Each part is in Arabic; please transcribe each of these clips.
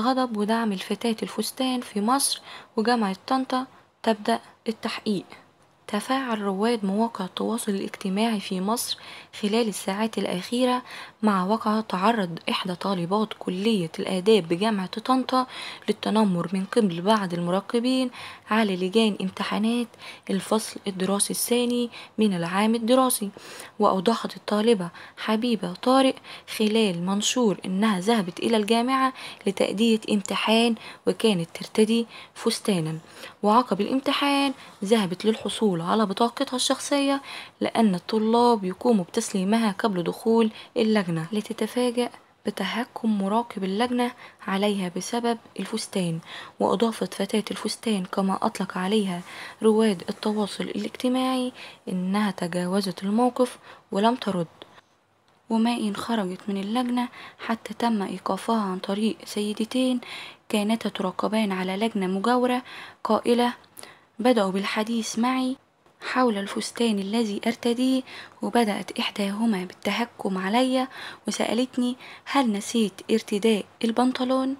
غضب ودعم الفتاة الفستان في مصر وجامعة طنطا تبدأ التحقيق تفاعل رواد مواقع التواصل الاجتماعي في مصر خلال الساعات الأخيرة مع وقع تعرض إحدى طالبات كلية الآداب بجامعة طنطا للتنمر من قبل بعض المراقبين على لجان امتحانات الفصل الدراسي الثاني من العام الدراسي وأوضحت الطالبة حبيبة طارق خلال منشور إنها ذهبت إلى الجامعة لتأدية امتحان وكانت ترتدي فستانا وعقب الامتحان ذهبت للحصول على بطاقتها الشخصية لأن الطلاب يقوموا بتسليمها قبل دخول اللجنة لتتفاجأ بتهكم مراقب اللجنة عليها بسبب الفستان وأضافت فتاة الفستان كما أطلق عليها رواد التواصل الاجتماعي إنها تجاوزت الموقف ولم ترد وما إن خرجت من اللجنة حتى تم إيقافها عن طريق سيدتين كانتا تراقبان على لجنة مجاورة قائلة بدأوا بالحديث معي حول الفستان الذي أرتديه وبدأت إحداهما بالتهكم علي وسألتني هل نسيت ارتداء البنطلون؟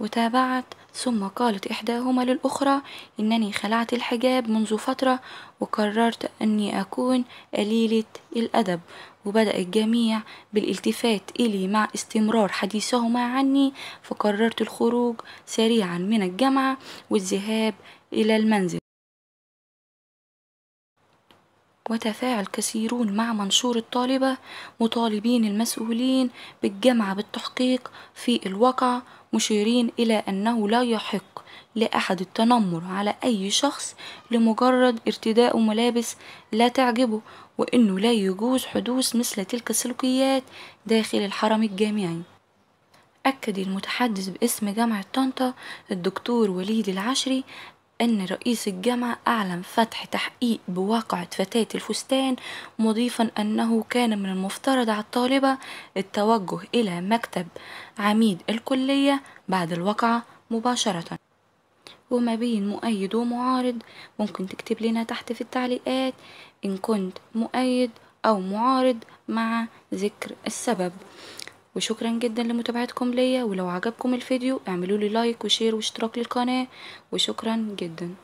وتابعت ثم قالت إحداهما للأخرى إنني خلعت الحجاب منذ فترة وقررت أني أكون قليلة الأدب وبدأ الجميع بالالتفات إلي مع استمرار حديثهما عني فقررت الخروج سريعا من الجامعة والذهاب إلى المنزل وتفاعل كثيرون مع منشور الطالبة مطالبين المسؤولين بالجمع بالتحقيق في الواقع مشيرين إلى أنه لا يحق لأحد التنمر على أي شخص لمجرد ارتداء ملابس لا تعجبه وأنه لا يجوز حدوث مثل تلك السلوكيات داخل الحرم الجامعي أكد المتحدث باسم جامعة طنطا الدكتور وليد العشري أن رئيس الجامعة أعلن فتح تحقيق بواقعة فتاة الفستان مضيفا أنه كان من المفترض على الطالبة التوجه إلى مكتب عميد الكلية بعد الواقعة مباشرة وما بين مؤيد ومعارض ممكن تكتب لنا تحت في التعليقات إن كنت مؤيد أو معارض مع ذكر السبب وشكرا جدا لمتابعتكم ليا ولو عجبكم الفيديو اعملوا لي لايك وشير واشتراك للقناة وشكرا جدا